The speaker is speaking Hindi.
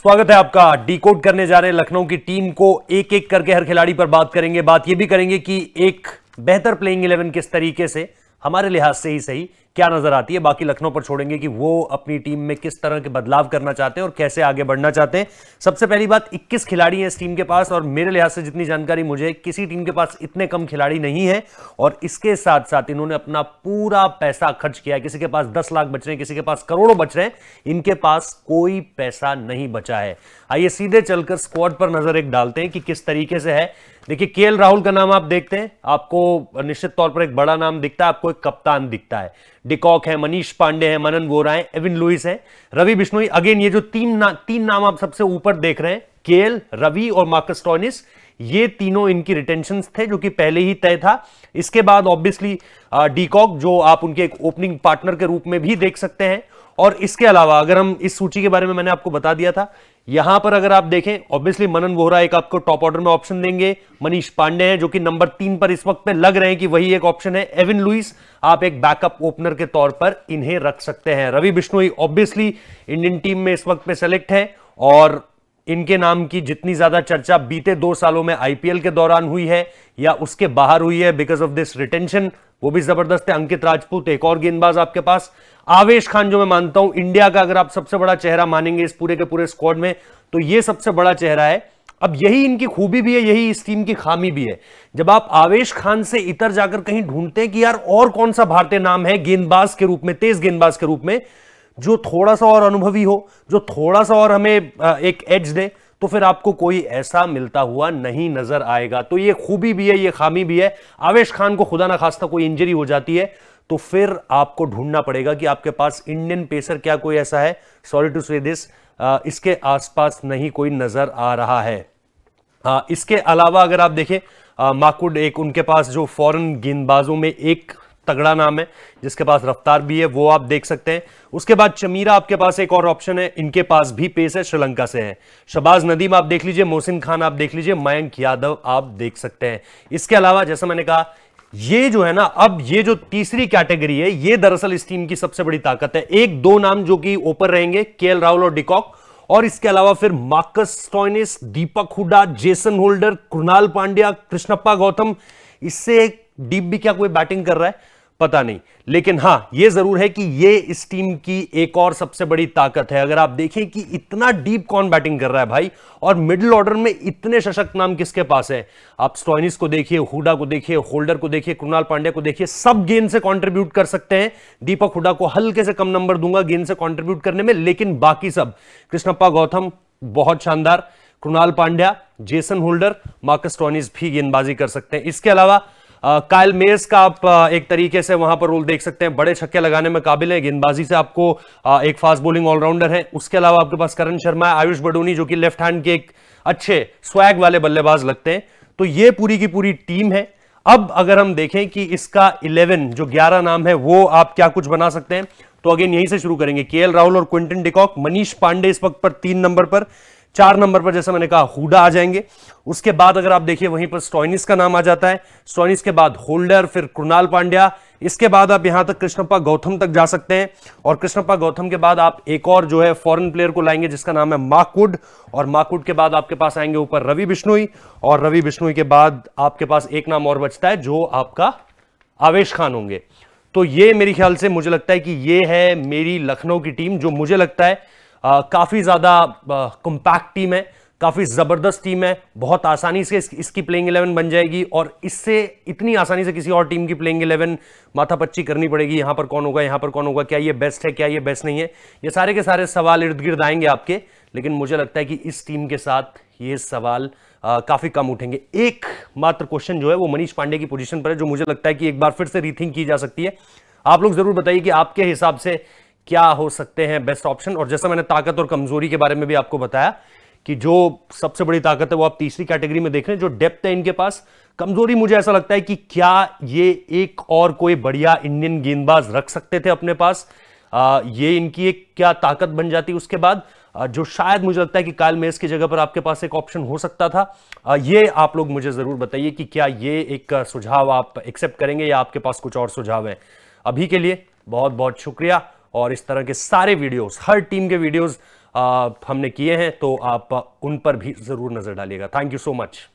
स्वागत है आपका डीकोड करने जा रहे लखनऊ की टीम को एक एक करके हर खिलाड़ी पर बात करेंगे बात यह भी करेंगे कि एक बेहतर प्लेइंग इलेवन किस तरीके से हमारे लिहाज से ही सही क्या नजर आती है बाकी लखनऊ पर छोड़ेंगे कि वो अपनी टीम में किस तरह के बदलाव करना चाहते हैं और कैसे आगे बढ़ना चाहते हैं सबसे पहली बात 21 खिलाड़ी हैं इस टीम के पास और मेरे लिहाज से जितनी जानकारी मुझे किसी टीम के पास इतने कम खिलाड़ी नहीं है और इसके साथ साथ इन्होंने अपना पूरा पैसा खर्च किया है किसी के पास दस लाख बच रहे हैं किसी के पास करोड़ों बच रहे हैं इनके पास कोई पैसा नहीं बचा है आइए सीधे चलकर स्क्वाड पर नजर एक डालते हैं कि किस तरीके से है देखिए के राहुल का नाम आप देखते हैं आपको निश्चित तौर पर एक बड़ा नाम दिखता है आपको एक कप्तान दिखता है डिकॉक है मनीष पांडे हैं मनन वोरा है एविन लुइस है रवि बिश्नोई अगेन ये जो तीन ना, तीन नाम आप सबसे ऊपर देख रहे हैं केएल रवि और मार्कस टॉनिस ये तीनों इनकी रिटेंशन थे जो कि पहले ही तय था इसके बाद ऑब्वियसली डीकॉक जो आप उनके एक ओपनिंग पार्टनर के रूप में भी देख सकते हैं और इसके अलावा अगर हम इस सूची के बारे में मैंने आपको बता दिया था यहां पर अगर आप देखें ऑब्वियसली मनन वोहरा एक आपको टॉप ऑर्डर में ऑप्शन देंगे मनीष पांडे हैं जो कि नंबर तीन पर इस वक्त पे लग रहे हैं कि वही एक ऑप्शन है एविन लुइस आप एक बैकअप ओपनर के तौर पर इन्हें रख सकते हैं Ravi Bishnoi obviously Indian team में इस वक्त पे सेलेक्ट है और इनके नाम की जितनी ज्यादा चर्चा बीते दो सालों में आईपीएल के दौरान हुई है या उसके बाहर हुई है बिकॉज ऑफ दिस रिटेंशन वो भी जबरदस्त है अंकित राजपूत एक और गेंदबाज आपके पास आवेश खान जो मैं मानता हूं इंडिया का अगर आप सबसे बड़ा चेहरा मानेंगे इस पूरे के पूरे स्क्वाड में तो ये सबसे बड़ा चेहरा है अब यही इनकी खूबी भी है यही इस टीम की खामी भी है जब आप आवेश खान से इतर जाकर कहीं ढूंढते हैं कि यार और कौन सा भारतीय नाम है गेंदबाज के रूप में तेज गेंदबाज के रूप में जो थोड़ा सा और अनुभवी हो जो थोड़ा सा और हमें एक एज दे तो फिर आपको कोई ऐसा मिलता हुआ नहीं नजर आएगा तो ये खूबी भी है ये खामी भी है आवेश खान को खुदा ना खास्ता कोई इंजरी हो जाती है तो फिर आपको ढूंढना पड़ेगा कि आपके पास इंडियन पेसर क्या कोई ऐसा है सॉरी टू से दिस इसके आसपास नहीं कोई नजर आ रहा है आ, इसके अलावा अगर आप देखें माकुड एक उनके पास जो फॉरेन गेंदबाजों में एक तगड़ा नाम है जिसके पास रफ्तार भी है वो आप देख सकते हैं उसके बाद चमीरा आपके पास एक और ऑप्शन है इनके पास भी पेस है श्रीलंका से है शबाज नदीम आप देख लीजिए मोहसिन खान आप देख लीजिए मयंक यादव आप देख सकते हैं इसके अलावा जैसा मैंने कहा ये जो है ना अब ये जो तीसरी कैटेगरी है ये दरअसल इस टीम की सबसे बड़ी ताकत है एक दो नाम जो कि ओपर रहेंगे के राहुल और डिकॉक और इसके अलावा फिर Marcus Stoinis Deepak Hooda Jason Holder Krunal Pandya Krishnappa Gowtham इससे डीप भी क्या कोई बैटिंग कर रहा है पता नहीं लेकिन हां यह जरूर है कि यह इस टीम की एक और सबसे बड़ी ताकत है अगर आप देखें कि इतना डीप कौन बैटिंग कर रहा है भाई और मिडिल ऑर्डर में इतने सशक्त नाम किसके पास है आप स्टॉइनिस को देखिए हुडा को देखिए होल्डर को देखिए कृणाल पांडे को देखिए सब गेंद से कॉन्ट्रीब्यूट कर सकते हैं दीपक हुडा को हल्के से कम नंबर दूंगा गेंद से कॉन्ट्रीब्यूट करने में लेकिन बाकी सब कृष्णप्पा गौतम बहुत शानदार Krunal Pandya Jason Holder Marcus Stoinis भी गेंदबाजी कर सकते हैं इसके अलावा कायल मेयर्स का आप एक तरीके से वहां पर रोल देख सकते हैं बड़े छक्के लगाने में काबिल है गेंदबाजी से आपको एक फास्ट बॉलिंग ऑलराउंडर है उसके अलावा आपके पास करण शर्मा आयुष बडोनी जो कि लेफ्ट हैंड के एक अच्छे स्वैग वाले बल्लेबाज लगते हैं तो ये पूरी की पूरी टीम है अब अगर हम देखें कि इसका 11 जो 11 नाम है वो आप क्या कुछ बना सकते हैं तो अगेन यहीं से शुरू करेंगे के राहुल और क्विंटन डिकॉक मनीष पांडे इस वक्त पर तीन नंबर पर चार नंबर पर जैसे मैंने कहा हुडा आ जाएंगे उसके बाद अगर आप देखिए वहीं पर स्टॉइनिस का नाम आ जाता है स्टॉइनिस के बाद होल्डर फिर कृणाल पांड्या इसके बाद आप यहां तक कृष्णप्पा गौतम तक जा सकते हैं और कृष्णप्पा गौतम के बाद आप एक और जो है फॉरेन प्लेयर को लाएंगे जिसका नाम है माकुड और माकुड के बाद आपके पास आएंगे ऊपर रवि बिश्नोई और रवि बिश्नोई के बाद आपके पास एक नाम और बचता है जो आपका आवेश खान होंगे तो ये मेरे ख्याल से मुझे लगता है कि ये है मेरी लखनऊ की टीम जो मुझे लगता है काफ़ी ज़्यादा कॉम्पैक्ट टीम है काफ़ी ज़बरदस्त टीम है बहुत आसानी से इसकी प्लेइंग इलेवन बन जाएगी और इससे इतनी आसानी से किसी और टीम की प्लेइंग इलेवन माथा पच्ची करनी पड़ेगी यहाँ पर कौन होगा यहाँ पर कौन होगा क्या ये बेस्ट है क्या ये बेस्ट नहीं है ये सारे के सारे सवाल इर्द गिर्द आएंगे आपके लेकिन मुझे लगता है कि इस टीम के साथ ये सवाल काफ़ी कम उठेंगे एक मात्र क्वेश्चन जो है वो मनीष पांडे की पोजिशन पर है जो मुझे लगता है कि एक बार फिर से रीथिंक की जा सकती है आप लोग ज़रूर बताइए कि आपके हिसाब से क्या हो सकते हैं बेस्ट ऑप्शन और जैसा मैंने ताकत और कमजोरी के बारे में भी आपको बताया कि जो सबसे बड़ी ताकत है वो आप तीसरी कैटेगरी में देख रहे हैं जो डेप्थ है इनके पास कमजोरी मुझे ऐसा लगता है कि क्या ये एक और कोई बढ़िया इंडियन गेंदबाज रख सकते थे अपने पास आ, ये इनकी एक क्या ताकत बन जाती उसके बाद आ, जो शायद मुझे लगता है कि काल मेस की जगह पर आपके पास एक ऑप्शन हो सकता था आ, ये आप लोग मुझे जरूर बताइए कि क्या ये एक सुझाव आप एक्सेप्ट करेंगे या आपके पास कुछ और सुझाव है अभी के लिए बहुत बहुत शुक्रिया और इस तरह के सारे वीडियोस हर टीम के वीडियोस आ, हमने किए हैं तो आप उन पर भी ज़रूर नज़र डालिएगा थैंक यू सो मच